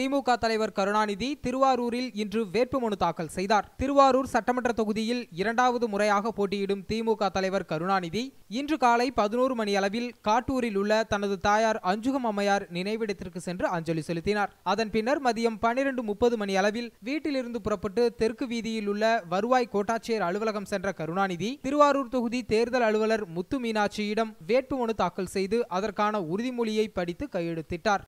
திமுக தலைவர் கருணாநிதி திருவாரூரில் இன்று வேட்புமனு தாக்கல் செய்தார் திருவாரூர் சட்டமன்ற தொகுதியில் இரண்டாவது முறையாக போட்டியிடும் திமுக தலைவர் கருணாநிதி இன்று காலை பதினோரு மணி அளவில் காட்டூரில் உள்ள தனது தாயார் அஞ்சுகம் அம்மையார் நினைவிடத்திற்கு சென்று அஞ்சலி செலுத்தினார் அதன் பின்னர் மதியம் பனிரெண்டு முப்பது மணி அளவில் வீட்டிலிருந்து புறப்பட்டு தெற்கு வீதியில் உள்ள வருவாய் கோட்டாட்சியர் அலுவலகம் சென்ற கருணாநிதி திருவாரூர் தொகுதி தேர்தல் அலுவலர் முத்து மீனாட்சியிடம் வேட்புமனு தாக்கல் செய்து அதற்கான உறுதிமொழியை படித்து கையெழுத்திட்டார்